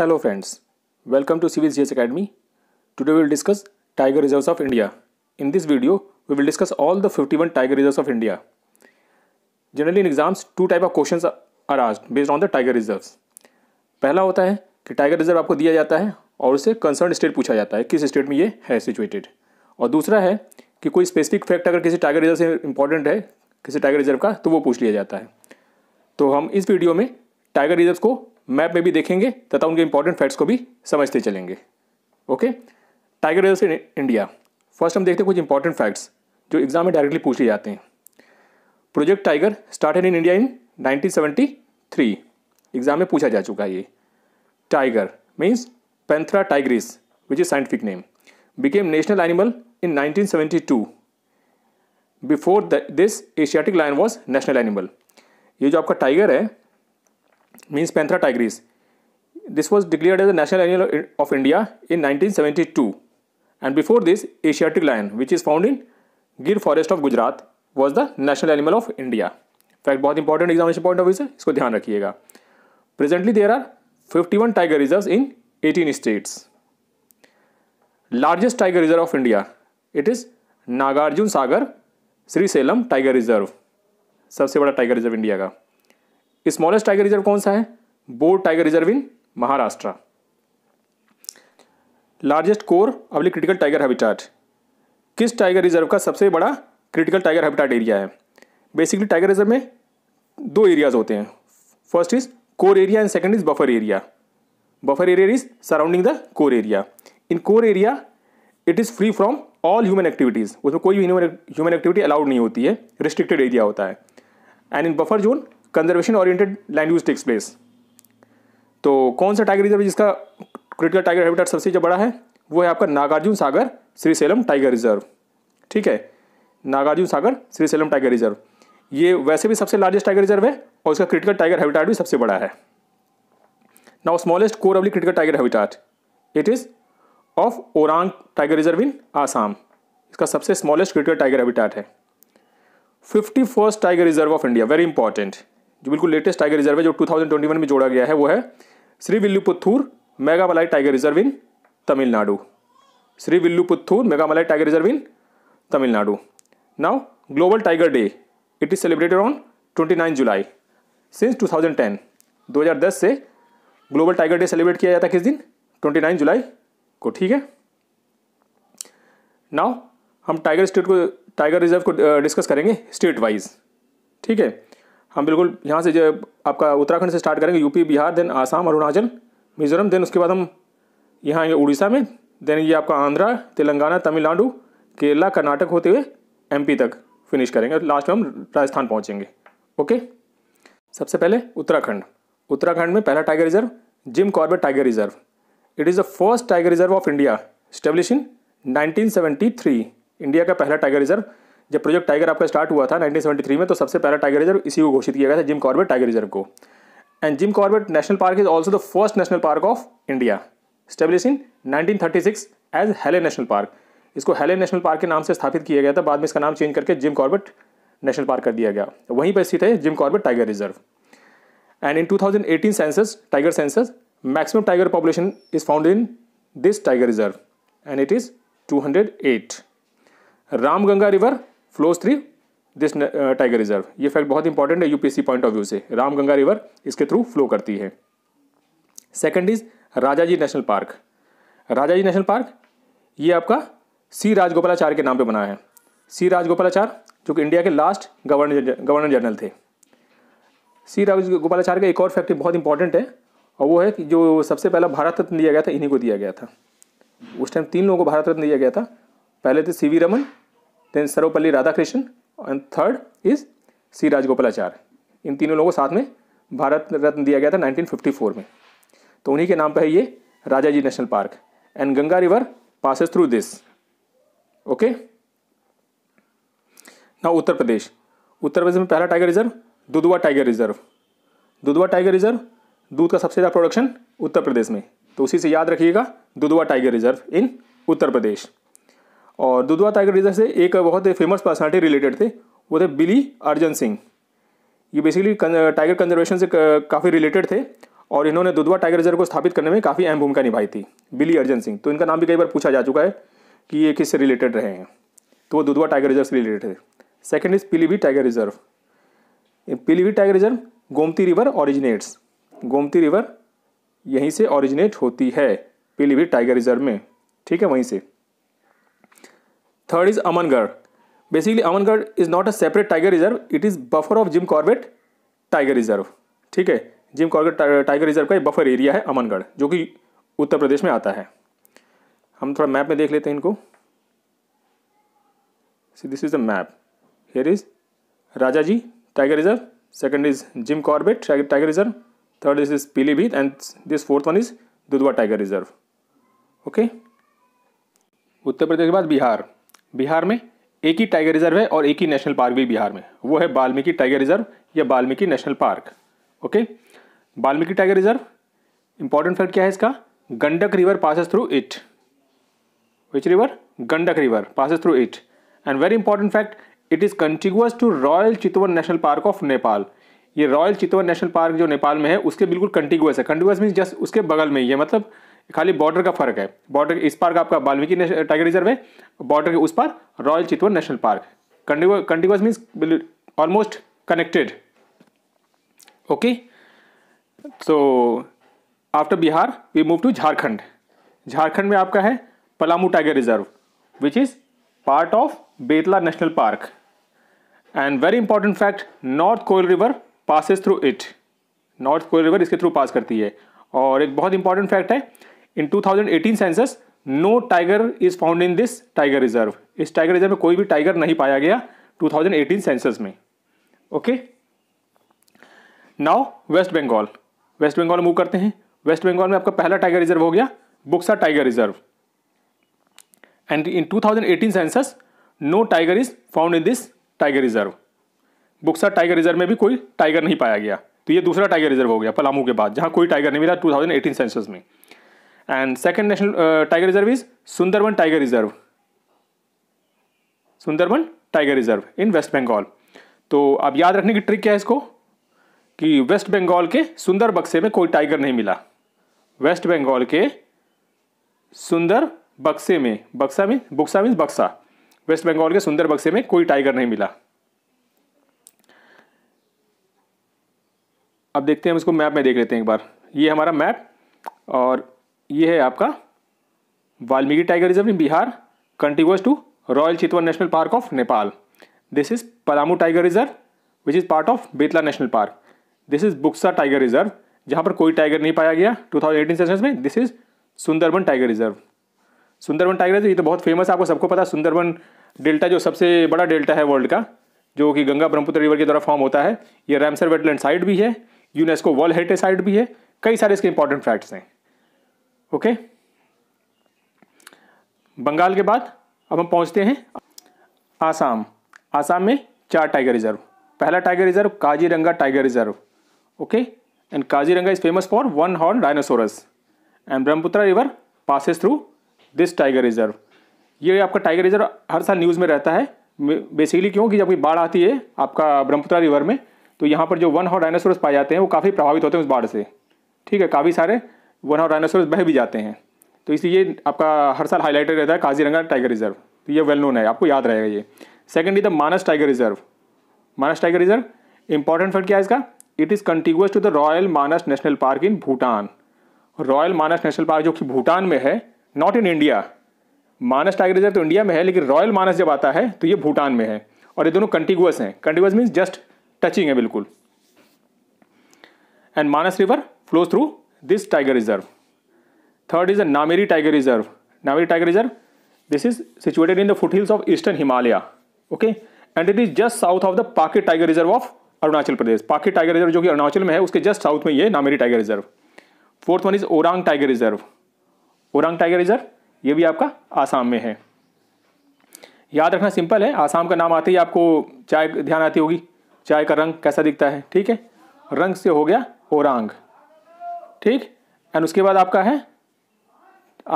Hello friends welcome to civil GS academy today we will discuss tiger reserves of India in this video we will discuss all the 51 tiger reserves of India generally in exams two type of questions are asked based on the tiger reserves पहला होता है कि tiger reserve आपको दिया जाता है और उसे कंसर्न स्टेट पूछा जाता है किस स्टेट में ये है सिचुएटेड और दूसरा है कि कोई स्पेसिफिक फैक्ट अगर किसी टाइगर रिजर्व से इंपॉर्टेंट है किसी टाइगर रिजर्व का तो वो पूछ लिया जाता है तो हम इस वीडियो में टाइगर रिजर्व को मैप में भी देखेंगे तथा उनके इंपॉर्टेंट फैक्ट्स को भी समझते चलेंगे okay tiger reserve in India first हम देखते हैं कुछ इंपॉर्टेंट फैक्ट्स जो एग्जाम में डायरेक्टली पूछे जाते हैं project tiger started in India in 1973 exam में पूछा जा चुका है ये tiger means panthera tigris which is scientific name became national animal in 1972 before this Asiatic lion was national animal ये जो आपका टाइगर है means Panthera tigris. This was declared national animal of India in nineteen in two and before this Asiatic lion, which is found in Gir forest of Gujarat was the national animal of India fact बहुत important examination point of view से इसको ध्यान रखिएगा presently there are fifty one tiger reserve in eighteen states largest tiger reserve of India it is Nagarjuna Sagar Sri Sailam tiger reserve सबसे बड़ा tiger reserve India का smallest tiger reserve कौन सा है Bor tiger reserve in Maharashtra largest core अब्लिक क्रिटिकल टाइगर हैबिटाट किस टाइगर reserve का सबसे बड़ा क्रिटिकल टाइगर हैबिटाट एरिया है बेसिकली टाइगर रिजर्व में दो एरियाज होते हैं first is core area and second is buffer area buffer area is surrounding the core area in core area it is free from all human activities उसमें कोई human activity allowed नहीं होती है restricted area होता है and in buffer zone conservation oriented land use takes place तो कौन सा टाइगर रिजर्व जिसका क्रिटिकल टाइगर हैबिटेट सबसे जो बड़ा है वो है आपका नागार्जुन सागर श्रीसेलम टाइगर रिजर्व ठीक है नागार्जुन सागर श्रीसेलम टाइगर रिजर्व ये वैसे भी सबसे लार्जेस्ट टाइगर रिजर्व है और इसका क्रिटिकल टाइगर हैबिटेट भी सबसे बड़ा है नाउ स्मॉलेस्ट कोर अवली critical tiger habitat it is of Orang tiger reserve in Assam इसका सबसे स्मॉलेस्ट क्रिटिकल टाइगर हैबिटेट है fifty first tiger reserve of India very important जो बिल्कुल लेटेस्ट टाइगर रिजर्व है जो 2021 में जोड़ा गया है वो है Sri Villiputhur Megamalai tiger reserve in Tamil Nadu Sri Villiputhur Megamalai tiger reserve in Tamil Nadu now global tiger day it is celebrated on 29 July since 2010 2010 से ग्लोबल टाइगर डे सेलिब्रेट किया जाता है किस दिन 29 जुलाई को ठीक है नाउ हम टाइगर स्टेट को टाइगर रिजर्व को डिस्कस करेंगे स्टेट वाइज ठीक है हम बिल्कुल यहाँ से जो आपका उत्तराखंड से स्टार्ट करेंगे UP Bihar then Assam Arunachal Mizoram then उसके बाद हम यहाँ आएंगे उड़ीसा में देन ये आपका आंध्रा तेलंगाना तमिलनाडु केरला कर्नाटक होते हुए एमपी तक फिनिश करेंगे लास्ट में हम राजस्थान पहुँचेंगे ओके सबसे पहले उत्तराखंड उत्तराखंड में पहला tiger reserve Jim Corbett tiger reserve it is the first tiger reserve of India establish in 1973 India का पहला टाइगर रिजर्व जब प्रोजेक्ट टाइगर आपका स्टार्ट हुआ था 1973 में तो सबसे पहला टाइगर रिजर्व इसी को घोषित किया गया था जिम कॉर्बेट टाइगर रिजर्व को and Jim Corbett national park is also the first national park of India establish in nineteen as Hailey national park इसको हेले नेशनल पार्क के नाम से स्थापित किया गया था बाद में इसका नाम चेंज करके जिम कॉर्बेट नेशनल पार्क कर दिया गया वहीं पर स्थित है Jim Corbett tiger reserve and in 2018 census tiger census maximum tiger population is found in this tiger reserve and it is 208 Ramganga river flows through this tiger reserve ये fact बहुत important है यूपीएससी पॉइंट ऑफ व्यू से Ramganga river इसके through flow करती है second is Rajaji national park Rajaji national park ये आपका सी राजगोपालाचार्य के नाम पे बना है सी राजगोपालाचार्य जो कि इंडिया के लास्ट गवर्नर गवर्नर जनरल थे सी राजगोपालाचार्य का एक और फैक्ट बहुत इंपॉर्टेंट है और वो है कि जो सबसे पहला भारत रत्न दिया गया था इन्हीं को दिया गया था उस टाइम तीन लोगों को भारत रत्न दिया गया था पहले थे C V Raman then Sarvepalli Radhakrishna and third is C Rajagopalachari इन तीनों लोगों को साथ में भारत रत्न दिया गया था 1954 में तो उन्हीं के नाम पर है ये Raja ji national park and Ganga river passes through this okay ना उत्तर प्रदेश उत्तर प्रदेश में पहला tiger reserve Dudhwa tiger reserve Dudhwa tiger reserve दूध का सबसे ज़्यादा प्रोडक्शन उत्तर प्रदेश में तो उसी से याद रखिएगा Dudhwa tiger reserve in Uttar Pradesh और दुधवा टाइगर रिजर्व से एक बहुत फेमस पर्सनैलिटी रिलेटेड थे वो थे बिली अर्जन सिंह ये बेसिकली टाइगर कंजर्वेशन से काफ़ी रिलेटेड थे और इन्होंने दुधवा टाइगर रिजर्व को स्थापित करने में काफ़ी अहम भूमिका निभाई थी बिली अर्जन सिंह तो इनका नाम भी कई बार पूछा जा चुका है कि ये किससे रिलेटेड रहे हैं तो वो दुधवा टाइगर रिजर्व से रिलेटेड थे second is Pilibhit tiger reserve Pilibhit tiger reserve Gomti river originates Gomti river यहीं से ऑरिजिनेट होती है पीलीभीत टाइगर रिजर्व में ठीक है वहीं से third is Amangarh basically Amangarh is not a separate tiger reserve it is buffer of Jim Corbett tiger reserve ठीक है जिम कॉर्बेट टाइगर रिजर्व का एक बफर एरिया है अमनगढ़ जो कि उत्तर प्रदेश में आता है हम थोड़ा मैप में देख लेते हैं इनको this is the map here is Raja ji tiger reserve second is Jim Corbett tiger reserve third is is Pilibhit and this fourth one is Dudhwa tiger reserve okay Uttar Pradesh के बाद बिहार बिहार में एक ही टाइगर रिजर्व है और एक ही नेशनल पार्क भी बिहार में वो है बाल्मीकि टाइगर रिजर्व या Valmiki national park okay Valmiki tiger reserve important fact क्या है इसका Gandak river passes through it which river Gandak river passes through it and very important fact it is contiguous to royal Chitwan national park of Nepal ये royal Chitwan national park जो नेपाल में है उसके बिल्कुल contiguous है कंटिगुअस मीन जस्ट उसके बगल में ही है मतलब खाली बॉर्डर का फर्क है बॉर्डर इस पार्क आपका वाल्मीकि टाइगर रिजर्व है बॉर्डर के उस पार royal Chitwan national park continuous means almost connected okay so after Bihar we move to Jharkhand Jharkhand में आपका है Palamu tiger reserve which is part of Betla national park and very important fact north Koel river passes through it north Koel river इसके through pass करती है और एक बहुत important fact है in 2018 census no tiger is found in this tiger reserve इस tiger reserve में कोई भी टाइगर नहीं पाया गया 2018 सेंसस में okay now West Bengal West Bengal move करते हैं वेस्ट बंगाल में आपका पहला टाइगर रिजर्व हो गया Buxa tiger reserve and in 2018 census no tiger is found in this tiger reserve Buxa tiger reserve में भी कोई टाइगर नहीं पाया गया तो ये दूसरा टाइगर रिजर्व हो गया पलामू के बाद जहां कोई टाइगर नहीं मिला 2018 सेंसस में and second national tiger reserve is Sundarban tiger reserve Sundarban tiger reserve in West Bengal तो अब याद रखने की ट्रिक क्या है इसको कि वेस्ट बंगाल के सुंदर बक्से में कोई टाइगर नहीं मिला वेस्ट बंगाल के सुंदर बक्से में बक्सा मीन बुक्सा मीन्स बक्सा वेस्ट बंगाल के सुंदर बक्से में कोई टाइगर नहीं मिला अब देखते हैं हम इसको मैप में देख लेते हैं एक बार ये हमारा मैप और ये है आपका Valmiki tiger reserve in Bihar contiguous to royal Chitwan national park of Nepal this is Palamu tiger reserve which is part of Betla national park this is Buxa tiger reserve जहाँ पर कोई टाइगर नहीं पाया गया 2018 थाउजेंड में this is Sundarban tiger reserve Sundarban tiger reserve ये तो बहुत फेमस है आपको सबको पता है सुंदरबन डेल्टा जो सबसे बड़ा डेल्टा है वर्ल्ड का जो कि गंगा ब्रह्मपुत्र रिवर के द्वारा फॉर्म होता है ये रैमसर वेटलैंड साइट भी है यूनेस्को वर्ल्ड हेरिटेज साइट भी है कई सारे इसके इंपॉर्टेंट फैक्ट्स हैं ओके बंगाल के बाद अब हम पहुंचते हैं आसाम आसाम में चार टाइगर रिजर्व पहला tiger reserve Kaziranga tiger reserve okay and Kaziranga is famous for one horn rhinoceros and Brahmaputra river passes through this tiger reserve ये आपका टाइगर रिजर्व हर साल न्यूज़ में रहता है बेसिकली क्योंकि जब कोई बाढ़ आती है आपका ब्रह्मपुत्र रिवर में तो यहाँ पर जो वन हॉर्न डायनासोरस पाए जाते हैं वो काफ़ी प्रभावित होते हैं उस बाढ़ से ठीक है काफ़ी सारे वन और डायनासोर बह भी जाते हैं तो इसलिए आपका हर साल हाईलाइटेड रहता है काजीरंगा टाइगर रिजर्व तो ये वेल नोन है आपको याद रहेगा ये second is the Manas tiger reserve Manas tiger reserve important fact क्या है इसका it is contiguous to the royal Manas national park in Bhutan royal Manas national park जो कि भूटान में है not in India Manas tiger reserve तो इंडिया में है लेकिन रॉयल मानस जब आता है तो ये भूटान में है और ये दोनों कंटिगुअस हैं कंटिगुअस मीन्स जस्ट टचिंग है बिल्कुल and Manas river flows through this tiger reserve. Third is the Namiri tiger reserve. Namiri tiger reserve, this is situated in the foothills of eastern Himalaya. Okay, and it is just south of the Pakit tiger reserve of Arunachal Pradesh Pakke tiger reserve जो कि अरुणाचल में है उसके just south में ये Nameri tiger reserve fourth one is Orang tiger reserve Orang tiger reserve ये भी आपका आसाम में है याद रखना सिंपल है आसाम का नाम आते ही आपको चाय ध्यान आती होगी चाय का रंग कैसा दिखता है ठीक है रंग से हो गया ओरांग ठीक एंड उसके बाद आपका है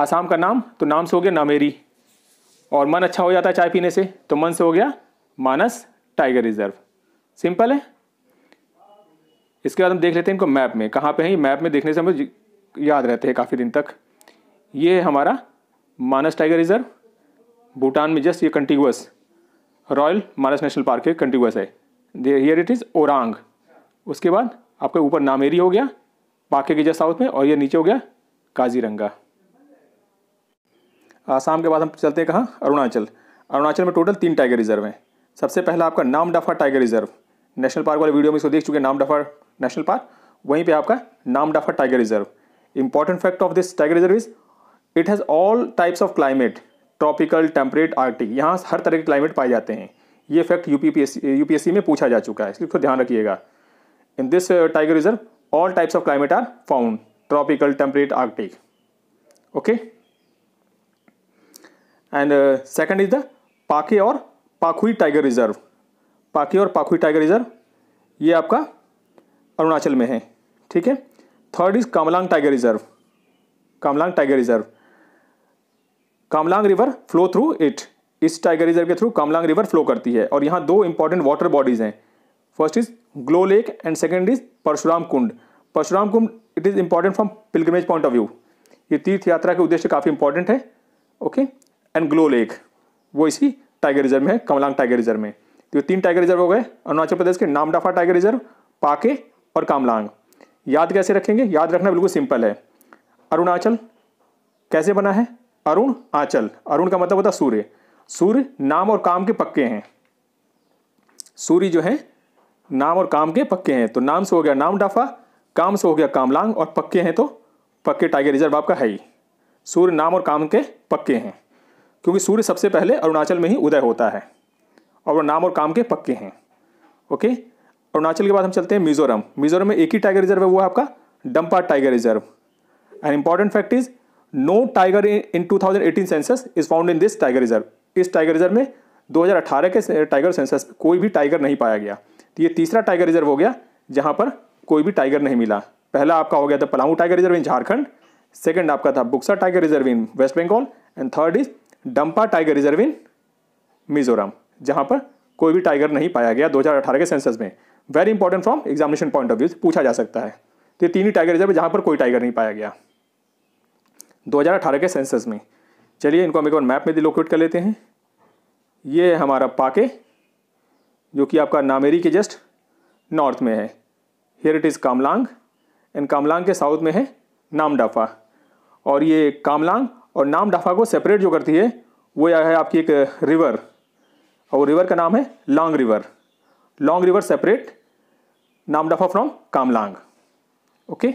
आसाम का नाम तो नाम से हो गया नामेरी और मन अच्छा हो जाता है चाय पीने से तो मन से हो गया मानस टाइगर रिजर्व सिंपल है इसके बाद हम देख लेते हैं इनको मैप में कहाँ पे हैं ये मैप में देखने से हमें याद रहते हैं काफ़ी दिन तक ये है हमारा मानस टाइगर रिजर्व भूटान में जस्ट ये contiguous royal Manas national park के कंटिगुअस है हियर इट इज़ ओरांग उसके बाद आपका ऊपर नामेरी हो गया पाके गिजा साउथ में और ये नीचे हो गया काजीरंगा आसाम के बाद हम चलते हैं कहाँ अरुणाचल अरुणाचल में टोटल तीन टाइगर रिजर्व हैं सबसे पहला आपका Namdapha tiger reserve national park वाले वीडियो में इसको देख चुके हैं नाम डफा नेशनल पार्क वहीं पे आपका Namdapha tiger reserve important fact of this tiger reserve is it has all types of climate tropical temperate arctic यहाँ हर तरह के क्लाइमेट पाए जाते हैं ये फैक्ट यू यूपीएससी में पूछा जा चुका है इसलिए उसको ध्यान रखिएगा in this tiger reserve all types of climate are found tropical temperate arctic okay and second is the the Pakke और पाखुई टाइगर रिजर्व पाके और पाखुई टाइगर रिजर्व ये आपका अरुणाचल में है ठीक है third is Kamlang tiger reserve Kamlang tiger reserve Kamlang river flow through it इस tiger reserve के थ्रू कामलांग रिवर फ्लो करती है और यहाँ दो इंपॉर्टेंट वाटर बॉडीज़ हैं first is glow lake and second is Parshuram Kund Parshuram Kund it is important from pilgrimage point of view ये तीर्थ यात्रा के उद्देश्य काफ़ी इंपॉर्टेंट है ओके एंड ग्लो लेक वो इसी टाइगर रिजर्व में है कमलांग टाइगर रिजर्व में तो ये तीन टाइगर रिजर्व हो गए अरुणाचल प्रदेश के नामडाफा टाइगर रिजर्व पाके और कामलांग याद कैसे रखेंगे याद रखना बिल्कुल सिंपल है अरुणाचल कैसे बना है अरुण आचल अरुण का मतलब होता सूर्य सूर्य नाम और काम के पक्के हैं सूर्य जो है नाम और काम के पक्के हैं तो नाम से हो गया नाम डाफा काम से हो गया कामलांग और पक्के हैं तो पक्के टाइगर रिजर्व आपका है ही सूर्य नाम और काम के पक्के हैं क्योंकि सूर्य सबसे पहले अरुणाचल में ही उदय होता है और वो नाम और काम के पक्के हैं ओके अरुणाचल के बाद हम चलते हैं मिजोरम मिजोरम में एक ही टाइगर रिजर्व है वो है आपका Dampa tiger reserve an important fact is no tiger in 2018 census is found in this tiger reserve इस टाइगर रिजर्व में 2018 के टाइगर सेंसस कोई भी टाइगर नहीं पाया गया तो ये तीसरा टाइगर रिजर्व हो गया जहाँ पर कोई भी टाइगर नहीं मिला पहला आपका हो गया था Palamu tiger reserve in Jharkhand second आपका था Buxa tiger reserve in West Bengal and third is Dampa tiger reserve in Mizoram जहाँ पर कोई भी टाइगर नहीं पाया गया दो के सेंसस में very important from examination point of view पूछा जा सकता है तो ये तीन ही टाइगर रिजर्व जहाँ पर कोई टाइगर नहीं पाया गया 2018 के सेंसस में चलिए इनको हम एक बार मैप में लोकेट कर लेते हैं ये हमारा पाके जो कि आपका नामेरी के जस्ट नॉर्थ में है here it is Kamlang and Kamlang के साउथ में है नामडाफा और ये कामलांग और नामडाफा को सेपरेट जो करती है वो है आपकी एक रिवर और रिवर का नाम है long river long river separate Namdapha from Kamlang okay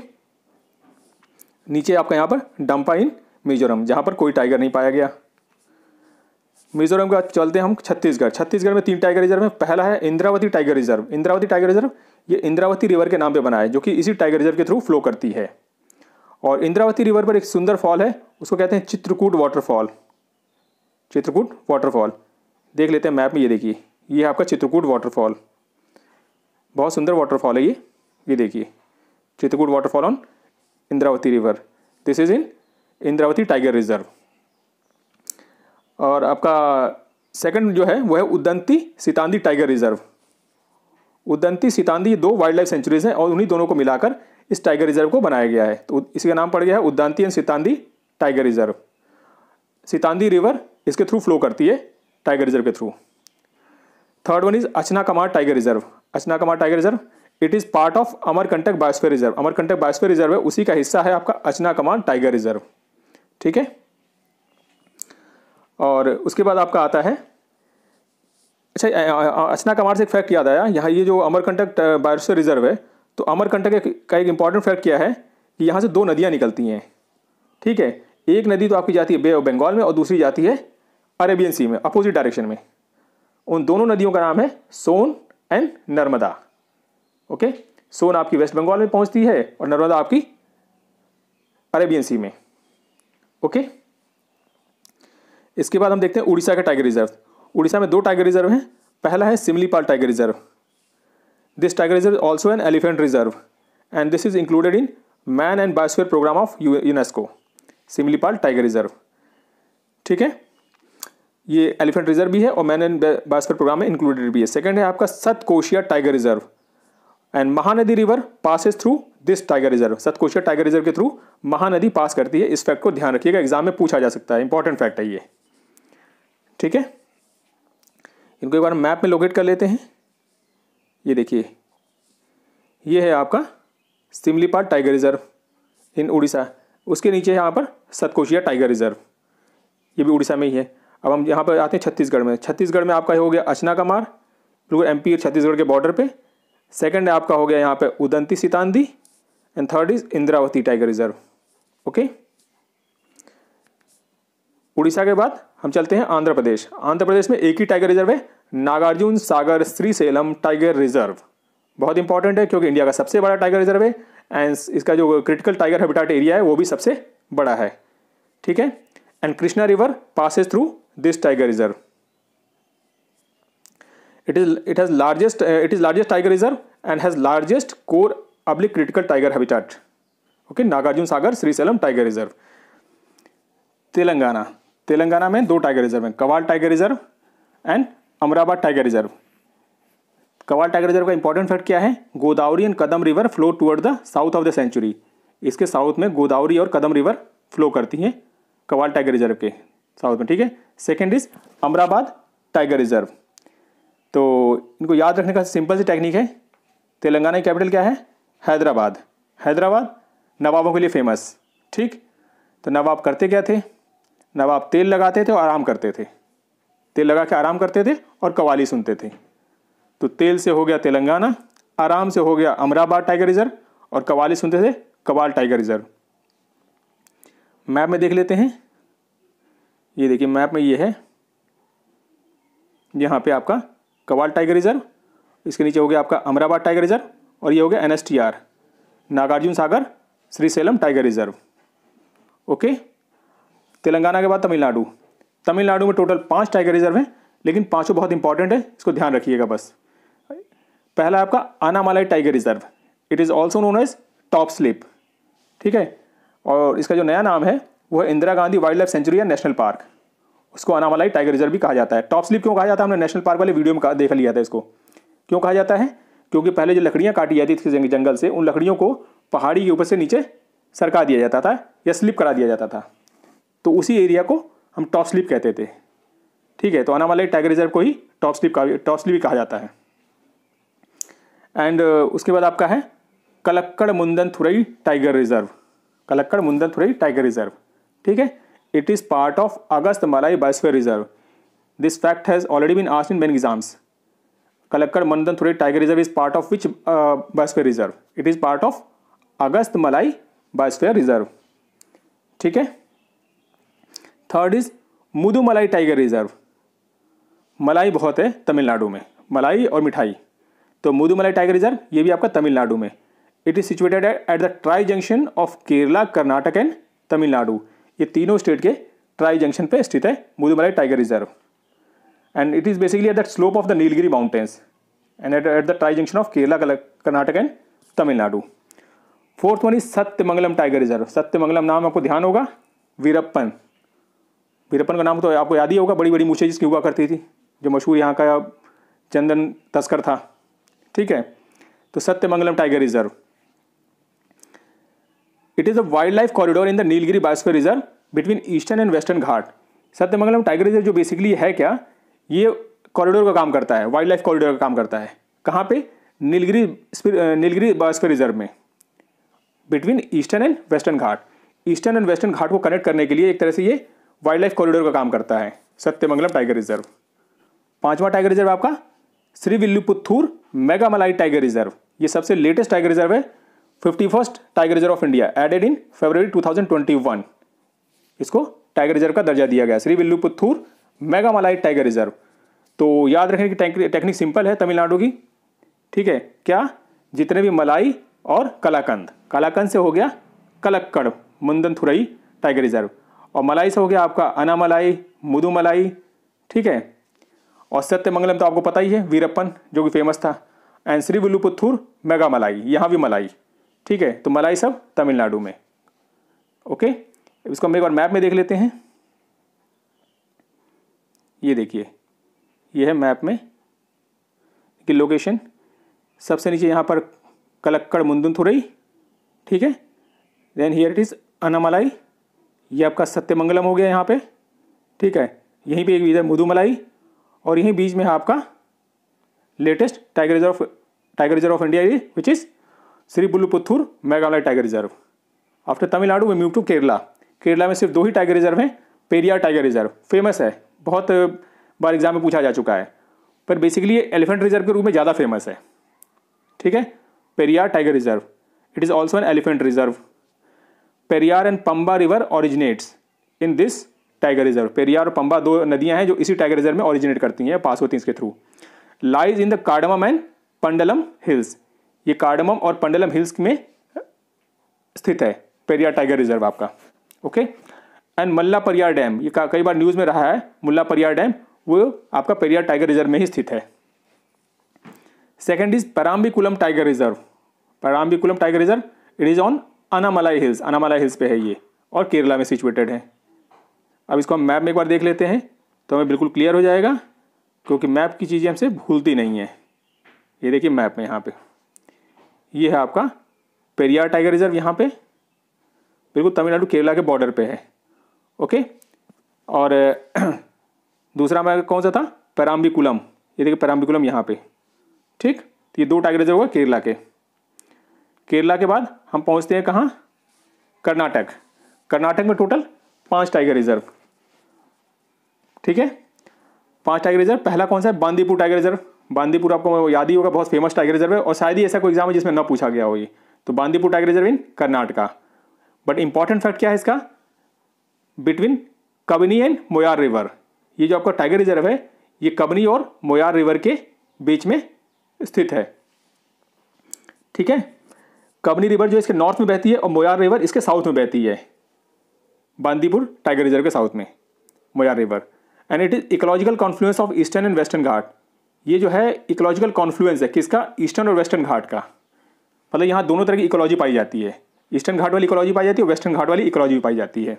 नीचे आपका यहाँ पर डम्पा इन मिजोरम जहाँ पर कोई टाइगर नहीं पाया गया मिजोरम के बाद चलते हैं हम छत्तीसगढ़ छत्तीसगढ़ में तीन टाइगर रिजर्व है पहला है Indravati tiger reserve Indravati tiger reserve ये इंद्रावती रिवर के नाम पे बना है जो कि इसी टाइगर रिजर्व के थ्रू फ्लो करती है और इंद्रावती रिवर पर एक सुंदर फॉल है उसको कहते हैं चित्रकूट वाटरफॉल चित्रकूट वाटरफॉल देख लेते हैं मैप में ये देखिए ये है आपका चित्रकूट वाटरफॉल बहुत सुंदर वाटरफॉल है ये ये देखिए Chitrakoot waterfall on Indravati river this is in Indravati tiger reserve और आपका सेकंड जो है वो है उदंती सितांदी टाइगर रिजर्व उदंती सितांदी दो वाइल्ड लाइफ सेंचुरीज हैं और उन्हीं दोनों को मिलाकर इस टाइगर रिजर्व को बनाया गया है तो इसी का नाम पड़ गया है Udanti and Sitanadi tiger reserve Sitanadi river इसके थ्रू फ्लो करती है टाइगर रिजर्व के through third one is Achanakmar tiger reserve Achanakmar tiger reserve it is part of Amarkantak biosphere reserve Amarkantak biosphere reserve है उसी का हिस्सा है आपका अचना कमार टाइगर रिजर्व ठीक है और उसके बाद आपका आता है अच्छा अचना कमार से एक फैक्ट याद आया यहाँ ये जो अमरकंटक बायोसर रिजर्व है तो अमरकंटक का एक इम्पॉर्टेंट फैक्ट क्या है कि यहाँ से दो नदियाँ निकलती हैं ठीक है एक नदी तो आपकी जाती है बे ऑफ बंगाल में और दूसरी जाती है अरेबियन सी में अपोजिट डायरेक्शन में उन दोनों नदियों का नाम है सोन एंड नर्मदा ओके सोन आपकी वेस्ट बंगाल में पहुँचती है और नर्मदा आपकी अरेबियन सी में ओके इसके बाद हम देखते हैं उड़ीसा का टाइगर रिजर्व उड़ीसा में दो टाइगर रिजर्व हैं पहला है Similipal tiger reserve this tiger reserve also an elephant reserve and this is included in man and biosphere programme of UNESCO Similipal tiger reserve ठीक है ये एलिफेंट रिजर्व भी है और मैन एंड बायोस्फीयर प्रोग्राम में इंक्लूडेड भी है सेकेंड है आपका Satkosia tiger reserve and Mahanadi river passes through this tiger reserve Satkosia tiger reserve के थ्रू महानदी पास करती है इस फैक्ट को ध्यान रखिएगा एग्जाम में पूछा जा सकता है इंपॉर्टेंट फैक्ट है ये ठीक है इनको एक बार मैप में लोकेट कर लेते हैं ये देखिए ये है आपका Similipal tiger reserve in Orissa उसके नीचे यहाँ पर सतकोशिया टाइगर रिजर्व ये भी उड़ीसा में ही है अब हम यहाँ पर आते हैं छत्तीसगढ़ में छत्तीसगढ़ में आपका हो गया अचना कमार बिल्कुल एम पी छत्तीसगढ़ के बॉर्डर पे सेकंड आपका हो गया यहाँ पे Udanti Sitanadi and third is Indravati tiger reserve okay Orissa के बाद हम चलते हैं आंध्र प्रदेश आंध्र प्रदेश में एक ही टाइगर रिजर्व है नागार्जुन सागर श्री सेलम टाइगर रिजर्व बहुत इंपॉर्टेंट है क्योंकि इंडिया का सबसे बड़ा टाइगर रिजर्व है एंड इसका जो क्रिटिकल टाइगर हैबिटाट एरिया है वो भी सबसे बड़ा है ठीक है and Krishna river passes through this tiger reserve it is it has largest it is largest tiger reserve and has largest core public critical tiger habitat okay Nagarjun Sagar Sri Sailam tiger reserve Telangana Telangana में दो टाइगर रिजर्व हैं Kawal tiger reserve and Amrabad tiger reserve Kawal tiger reserve का important fact क्या है Godavari and Kadam river flow toward the south of the century इसके south में गोदावरी और Kadam river flow करती हैं कवाल टाइगर रिजर्व के साउथ में ठीक है second is Amrabad tiger reserve तो इनको याद रखने का सिंपल सी टेक्निक है तेलंगाना की कैपिटल क्या है हैदराबाद हैदराबाद नवाबों के लिए फेमस ठीक तो नवाब करते क्या थे नवाब तेल लगाते थे और आराम करते थे तेल लगा के आराम करते थे और कवाली सुनते थे तो तेल से हो गया तेलंगाना आराम से हो गया अमराबाद टाइगर रिजर्व और कवाली सुनते थे कवाल टाइगर रिजर्व मैप में देख लेते हैं ये देखिए मैप में ये है यहाँ पे आपका कवाल टाइगर रिजर्व इसके नीचे हो गया आपका अमराबाद टाइगर रिजर्व और ये हो गया and Nagarjun Sagar Sri Sailam tiger reserve okay Telangana के बाद तमिलनाडु तमिलनाडु में टोटल पाँच टाइगर रिजर्व हैं लेकिन पाँचों बहुत इंपॉर्टेंट है इसको ध्यान रखिएगा बस पहला आपका Anamalai tiger reserve it is also known as top slip ठीक है और इसका जो नया नाम है वो है Indira Gandhi wildlife sanctuary या नेशनल पार्क उसको अनामालाई टाइगर रिजर्व भी कहा जाता है टॉप स्लिप क्यों कहा जाता है हमने नेशनल पार्क वाले वीडियो में देख लिया था इसको क्यों कहा जाता है क्योंकि पहले जो लकड़ियाँ काटी जाती थी जंगल से उन लकड़ियों को पहाड़ी के ऊपर से नीचे सरका दिया जाता था या स्लिप करा दिया जाता था तो उसी एरिया को हम टॉप स्लिप कहते थे ठीक है तो अनामालय टाइगर रिजर्व को ही टॉप स्लिप का टॉप स्लिप कहा जाता है एंड उसके बाद आपका है Kalakkad Mundanthurai tiger reserve Kalakkad Mundanthurai tiger reserve ठीक है it is part of Agasthyamalai biosphere reserve this fact has already been asked in main exams Kalakkad Mundanthurai tiger reserve is part of which biosphere reserve it is part of Agasthyamalai biosphere reserve ठीक है third is Mudumalai tiger reserve मलाई बहुत है तमिलनाडु में मलाई और मिठाई तो मुदुमलाई टाइगर रिजर्व ये भी आपका तमिलनाडु में it is situated at the tri junction of Kerala Karnataka and Tamil Nadu ये तीनों स्टेट के ट्राई जंक्शन पे स्थित है Mudumalai tiger reserve and it is basically at the slope of the Nilgiri mountains and at at the tri junction of Kerala Karnataka and Tamil Nadu fourth one is Sathyamangalam tiger reserve Sathyamangalam नाम आपको ध्यान होगा वीरप्पन वीरप्पन का नाम तो आपको याद ही होगा बड़ी बड़ी मूछें जिसकी हुआ करती थी जो मशहूर यहाँ का चंदन तस्कर था ठीक है तो Sathyamangalam tiger reserve it is a wildlife corridor in the Nilgiri biosphere reserve between eastern and western ghat Sathyamangalam tiger reserve जो बेसिकली है क्या ये कॉरिडोर का काम करता है वाइल्ड लाइफ कॉरिडोर का काम करता है कहाँ पे नीलगिरी नीलगिरी बायोस्फीयर रिजर्व में between eastern and western ghat eastern and western ghat को कनेक्ट करने के लिए एक तरह से ये वाइल्ड लाइफ कॉरिडोर का काम करता है सत्यमंगलम टाइगर रिजर्व पांचवा टाइगर रिजर्व आपका श्री मेगा मेगामलाई टाइगर रिजर्व ये सबसे लेटेस्ट टाइगर रिजर्व है fifty first tiger reserve of India added in twenty 2021 इसको टाइगर रिजर्व का दर्जा दिया गया श्री मेगा मेगामलाई टाइगर रिजर्व तो याद रखें कि टेक्निक सिंपल है तमिलनाडु की ठीक है क्या जितने भी मलाई और कलाकंद कलाकंद से हो गया कलक्कड़ थुरई टाइगर रिजर्व और मलाई से हो गया आपका अना मलाई मुदु मलाई ठीक है और सत्य मंगलम तो आपको पता ही है वीरप्पन जो कि फेमस था एंड श्री विल्लुपुथुर मेगा मलाई यहाँ भी मलाई ठीक है तो मलाई सब तमिलनाडु में ओके इसको हम एक बार मैप में देख लेते हैं ये देखिए ये है मैप में कि लोकेशन सबसे नीचे यहाँ पर कलक्कड़ मुंदुन थुरई ठीक है then here it is Anamalai ये आपका सत्यमंगलम हो गया यहाँ पे ठीक है यहीं पे एक इधर मधुमलाई और यहीं बीच में है आपका latest tiger reserve tiger reserve of India which is Sri Villiputhur Megamalai tiger reserve after Tamil Nadu में म्यू टू केरला केरला में सिर्फ दो ही टाइगर रिजर्व हैं पेरिया टाइगर रिजर्व फेमस है बहुत बार एग्जाम में पूछा जा चुका है पर बेसिकली ये एलिफेंट रिजर्व के रूप में ज़्यादा फेमस है ठीक है Periyar tiger reserve it is also an elephant reserve Periyar and Pamba river originates in this tiger reserve Periyar और पंबा दो नदियां हैं जो इसी टाइगर रिजर्व में ऑरिजिनेट करती हैं पास होती हैं इसके through lies in the cardamom and Pandalam hills ये कार्डमम और पंडलम हिल्स में स्थित है पेरियार टाइगर रिजर्व आपका okay and Mullaperiyar dam ये कई बार न्यूज़ में रहा है मुल्ला परियार डैम वो आपका पेरियार टाइगर रिजर्व में ही स्थित है second is Parambikulam tiger reserve Parambikulam tiger reserve it is on Anamalai hills Anamalai hills पे है ये और केरला में सिचुएटेड है अब इसको हम मैप में एक बार देख लेते हैं तो हमें बिल्कुल क्लियर हो जाएगा क्योंकि मैप की चीज़ें हमसे भूलती नहीं है ये देखिए मैप में यहाँ पे ये है आपका पेरियार टाइगर रिजर्व यहाँ पे बिल्कुल तमिलनाडु केरला के बॉर्डर पे है ओके और दूसरा मैं कौन सा था पैराम्बिकुलम ये देखिए पैराम्बिकुलम यहाँ पे ठीक तो ये दो टाइगर रिजर्व हुआ केरला के केरला के बाद हम पहुंचते हैं कहाँ कर्नाटक कर्नाटक में टोटल पांच टाइगर रिजर्व ठीक है पांच टाइगर रिजर्व पहला कौन सा है बांदीपुर टाइगर रिजर्व बांदीपुर आपको याद ही होगा बहुत फेमस टाइगर रिजर्व है और शायद ही ऐसा कोई एग्जाम है जिसमें न पूछा गया होगी तो Bandipur tiger reserve in Karnataka but important fact क्या है इसका between Kabini and Moyar river ये जो आपका टाइगर रिजर्व है ये कबनी और मोयार रिवर के बीच में स्थित है ठीक है कबनी रिवर जो इसके नॉर्थ में बहती है और मोयार रिवर इसके साउथ में बहती है बांदीपुर टाइगर रिजर्व के साउथ में Moyar river and it is ecological confluence of eastern and western ghat ये जो है इकोलॉजिकल कॉन्फ्लुएंस है किसका ईस्टर्न और वेस्टर्न घाट का मतलब यहाँ दोनों तरह की इकोलॉजी पाई जाती है ईस्टर्न घाट वाली इकोलॉजी पाई जाती है वेस्टर्न घाट वाली इकोलॉजी पाई जाती है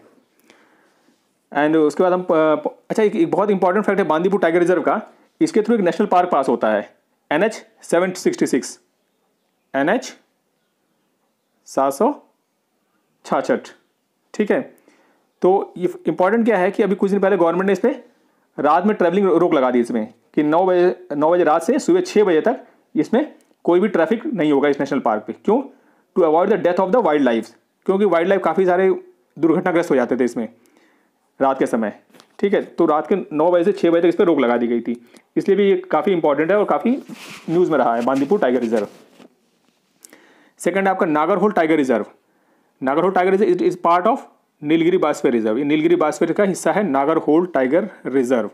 एंड उसके बाद हम अच्छा एक, एक बहुत इंपॉर्टेंट फैक्ट है बांदीपुर टाइगर रिजर्व का इसके थ्रू एक नेशनल पार्क पास होता है N H seven sixty six N H सात सौ छाछठ ठीक है तो ये इंपॉर्टेंट क्या है कि अभी कुछ दिन पहले गवर्नमेंट ने इस पर रात में ट्रैवलिंग रोक लगा दी इसमें कि नौ बजे नौ बजे रात से सुबह छः बजे तक इसमें कोई भी ट्रैफिक नहीं होगा इस नेशनल पार्क पे क्यों to avoid the death of the wildlife क्योंकि वाइल्ड लाइफ काफ़ी सारे दुर्घटनाग्रस्त हो जाते थे इसमें रात के समय ठीक है तो रात के नौ बजे से छः बजे तक इस पर रोक लगा दी गई थी इसलिए भी ये काफ़ी इंपॉर्टेंट है और काफ़ी न्यूज़ में रहा है बांदीपुर टाइगर रिजर्व सेकंड आपका Nagarhole tiger reserve Nagarhole tiger reserve it is part of Nilgiri biosphere reserve ये नीलगिरी बासवे का हिस्सा है Nagarhole tiger reserve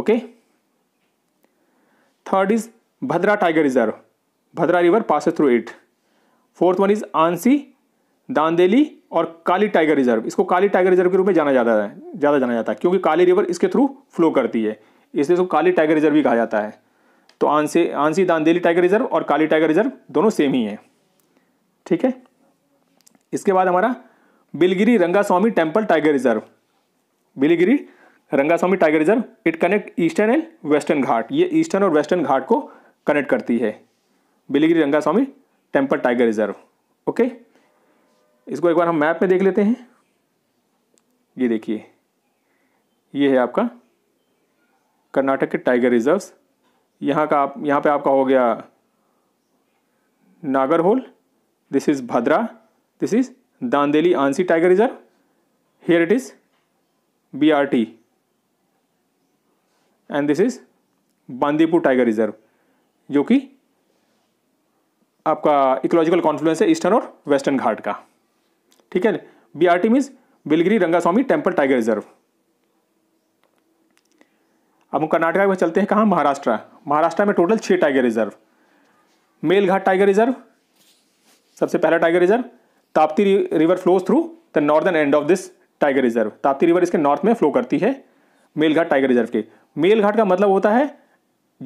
okay third is Bhadra tiger reserve Bhadra river pass through it fourth one is Anshi Dandeli और काली टाइगर रिजर्व इसको काली टाइगर रिजर्व के रूप में जाना जाता है ज़्यादा जाना जाता है क्योंकि काली रिवर इसके थ्रू फ्लो करती है इसलिए इसको काली टाइगर रिजर्व भी कहा जाता है तो आंसी आंसी दांदेली टाइगर रिजर्व और काली टाइगर रिजर्व दोनों सेम ही हैं ठीक है इसके बाद हमारा Biligiri Rangaswamy temple tiger reserve Biligiri Rangaswamy tiger reserve it connect eastern and western ghat ये ईस्टर्न और वेस्टर्न घाट को कनेक्ट करती है Biligiri Rangaswamy temple tiger reserve okay इसको एक बार हम मैप में देख लेते हैं ये देखिए ये है आपका कर्नाटक के टाइगर रिजर्व्स यहाँ का आप यहाँ पे आपका हो गया Nagarhole this is Bhadra, this is Dandeli Ansi Tiger Reserve. Here it is BRT and this is Bandipur tiger reserve जो कि आपका इकोलॉजिकल कॉन्फ्लुएंस है ईस्टर्न और वेस्टर्न घाट का ठीक है B R T mean Biligiri Rangaswamy temple tiger reserve अब हम कर्नाटका में चलते हैं कहा महाराष्ट्र महाराष्ट्र में टोटल छह tiger reserve Melghat tiger reserve सबसे पहला tiger reserve Tapti river flows through the northern end of this tiger reserve Tapti river इसके नॉर्थ में फ्लो करती है मेलघाट टाइगर रिजर्व के मेल घाट का मतलब होता है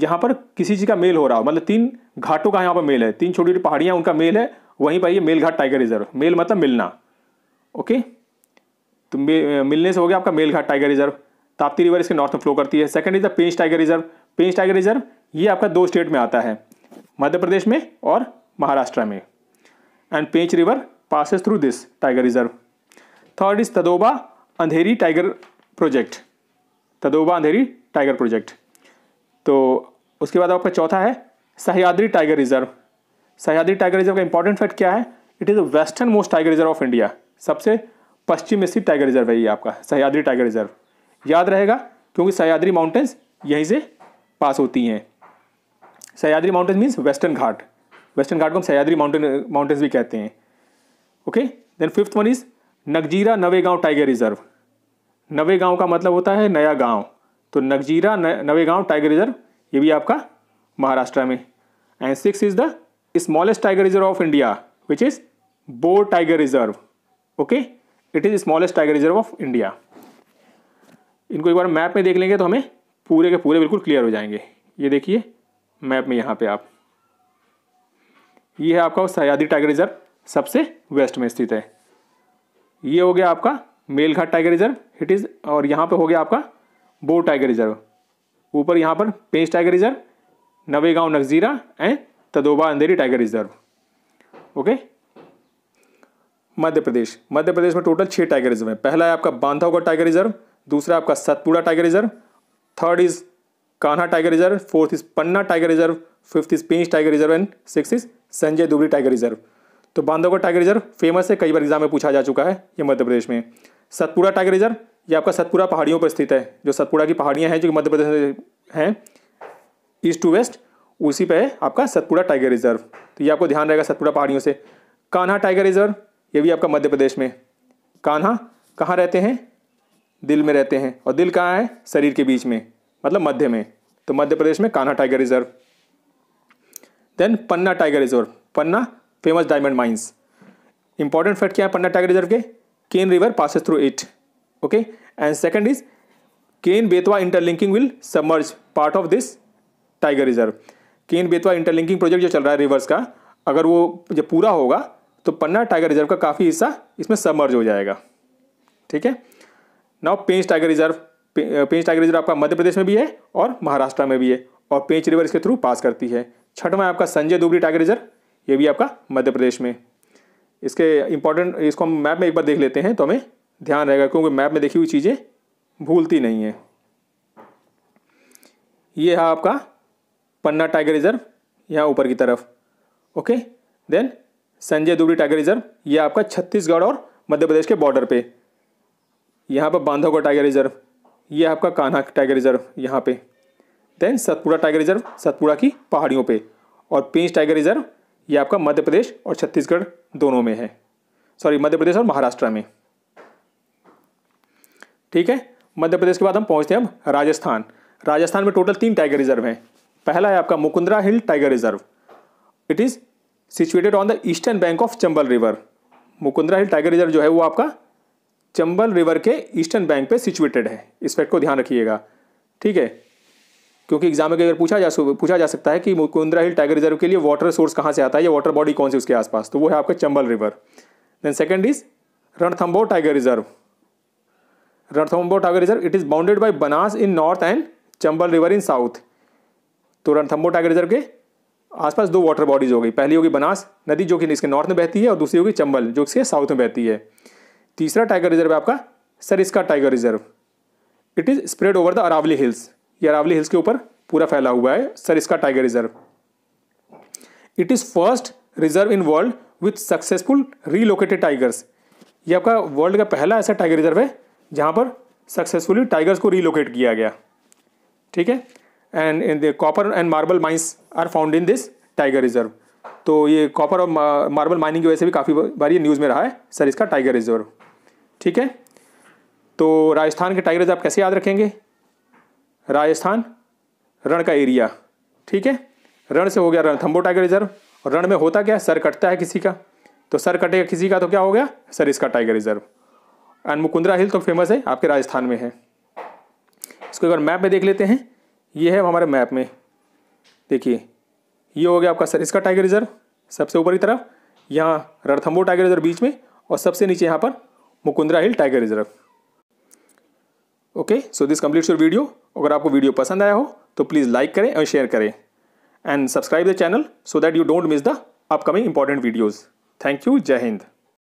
जहां पर किसी चीज़ का मेल हो रहा हो मतलब तीन घाटों का यहां पर मेल है तीन छोटी छोटी पहाड़ियां उनका मेल है वहीं पर ये मेल घाट टाइगर रिजर्व मेल मतलब मिलना ओके तो मिलने से हो गया आपका Melghat tiger reserve Tapti river इसके नॉर्थ में फ्लो करती है second is the Pench tiger reserve Pench tiger reserve ये आपका दो स्टेट में आता है मध्य प्रदेश में और महाराष्ट्र में and Pench river passes through this tiger reserve third is Tadoba Andhari tiger project Tadoba Andhari tiger project तो उसके बाद आपका चौथा है Sahyadri tiger reserve Sahyadri tiger reserve का इंपॉर्टेंट फैक्ट क्या है it is westernmost tiger reserve of India सबसे पश्चिम स्थित टाइगर रिजर्व है ये आपका सहयाद्री टाइगर रिजर्व याद रहेगा क्योंकि सह्याद्री माउंटेंस यहीं से पास होती हैं Sahyadri mountains means western ghat western ghat को हम सयाद्री माउंटेन माउंटेन्स भी कहते हैं okay then fifth one is Nagzira Navegaon tiger reserve नवे गाँव का मतलब होता है नया गांव तो नगजीरा नवेगांव टाइगर रिजर्व ये भी आपका महाराष्ट्र में and six is the smallest tiger reserve of India which is Bor tiger reserve okay it is smallest tiger reserve of India इनको एक बार मैप में देख लेंगे तो हमें पूरे के पूरे बिल्कुल क्लियर हो जाएंगे ये देखिए मैप में यहाँ पे आप ये है आपका सयादी टाइगर रिजर्व सबसे वेस्ट में स्थित है ये हो गया आपका Melghat tiger reserve it is और यहाँ पर हो गया आपका बो टाइगर रिजर्व ऊपर यहाँ पर Pench tiger reserve Navegaon Nagzira and Tadoba Andhari tiger reserve okay Madhya Pradesh Madhya Pradesh में टोटल छः टाइगर रिजर्व है पहला है आपका बांधवगढ़ टाइगर रिजर्व दूसरा आपका Satpura tiger reserve third is Kanha tiger reserve fourth is Panna tiger reserve fifth is Pench tiger reserve and six is Sanjay Dubri tiger reserve तो बांधवगढ़ टाइगर रिजर्व फेमस है कई बार एग्जाम में पूछा जा चुका है ये मध्य प्रदेश में सतपुरा टाइगर रिजर्व ये आपका सतपुरा पहाड़ियों पर स्थित है जो सतपुरा की पहाड़ियाँ हैं जो मध्य प्रदेश हैं ईस्ट टू वेस्ट उसी पे है आपका सतपुरा टाइगर रिजर्व तो ये आपको ध्यान रहेगा सतपुरा पहाड़ियों से कान्हा टाइगर रिजर्व ये भी आपका मध्य प्रदेश में कान्हा कहाँ रहते हैं दिल में रहते हैं और दिल कहाँ है शरीर के बीच में मतलब मध्य में तो मध्य प्रदेश में Kanha tiger reserve then Panna tiger reserve Panna famous diamond mines important fact क्या है पन्ना टाइगर रिजर्व के Ken river passes through it okay and second is Ken Betwa interlinking will submerge part of this tiger reserve Ken Betwa interlinking project जो चल रहा है रिवर्स का अगर वो जब पूरा होगा तो पन्ना टाइगर रिजर्व का काफ़ी हिस्सा इसमें सबमर्ज हो जाएगा ठीक है now Pench tiger reserve Pench tiger reserve आपका मध्य प्रदेश में भी है और महाराष्ट्र में भी है और पेंच रिवर इसके थ्रू पास करती है छठवां आपका संजय दुबरी टाइगर रिजर्व ये भी आपका मध्य प्रदेश में इसके इंपॉर्टेंट इसको हम मैप में एक बार देख लेते हैं तो हमें ध्यान रहेगा क्योंकि मैप में देखी हुई चीज़ें भूलती नहीं है ये है आपका पन्ना टाइगर रिजर्व यहाँ ऊपर की तरफ okay then Sanjay Dubri tiger reserve ये आपका छत्तीसगढ़ और मध्य प्रदेश के बॉर्डर पे यहाँ पर बांधवगढ़ टाइगर रिजर्व ये आपका कान्हा टाइगर रिजर्व यहाँ पे then Satpura tiger reserve Satpura की पहाड़ियों पे और पेंच टाइगर रिजर्व ये आपका मध्य प्रदेश और छत्तीसगढ़ दोनों में है सॉरी मध्य प्रदेश और महाराष्ट्र में ठीक है मध्य प्रदेश के बाद हम पहुंचते हैं अब राजस्थान राजस्थान में टोटल तीन टाइगर रिजर्व हैं पहला है आपका Mukundra hill tiger reserve it is situated on the eastern bank of Chambal river Mukundra hill tiger reserve जो है वो आपका चंबल रिवर के ईस्टर्न बैंक पे सिचुएटेड है इस फैक्ट को ध्यान रखिएगा ठीक है क्योंकि एग्जाम में अगर पूछा जा पूछा जा सकता है कि मुकुंद्रा हिल टाइगर रिजर्व के लिए वाटर सोर्स कहाँ से आता है या वाटर बॉडी कौन सी उसके आसपास तो वो है आपका Chambal river then second is Ranthambore tiger reserve Ranthambore tiger reserve it is bounded by Banas in north and Chambal river in south तो रणथम्बो टाइगर रिजर्व के आसपास दो वाटर बॉडीज हो गई पहली होगी बनास नदी जो कि इसके नॉर्थ में बहती है और दूसरी होगी चंबल जो इसके साउथ में बहती है तीसरा टाइगर रिजर्व है आपका Sariska tiger reserve it is spread over the Aravalli hills ये अरावली हिल्स के ऊपर पूरा फैला हुआ है सर इसका tiger reserve it is first reserve in world with successful relocated tigers ये आपका वर्ल्ड का पहला ऐसा टाइगर रिजर्व है जहाँ पर सक्सेसफुली टाइगर्स को रीलोकेट किया गया ठीक है and in the copper and marble mines are found in this tiger reserve तो ये कॉपर और मार्बल माइनिंग की वजह से भी काफ़ी बार ये न्यूज़ में रहा है सर इसका टाइगर रिजर्व ठीक है तो राजस्थान के टाइगर रिजर्व कैसे याद रखेंगे राजस्थान रण का एरिया ठीक है रण से हो गया रणथम्बो टाइगर रिजर्व और रण में होता क्या है सर कटता है किसी का तो सर कटेगा किसी का तो क्या हो गया सर इसका tiger reserve and Mukundra hill तो फेमस है आपके राजस्थान में है इसको एक बार मैप में देख लेते हैं ये है हमारे मैप में देखिए ये हो गया आपका सर इसका टाइगर रिजर्व सबसे ऊपर की तरफ यहाँ रणथम्बो टाइगर रिजर्व बीच में और सबसे नीचे यहाँ पर Mukundra hill tiger reserve okay so this completes your video अगर आपको वीडियो पसंद आया हो तो प्लीज़ लाइक करें और शेयर करें and subscribe the channel so that you don't miss the upcoming important videos thank you जय हिंद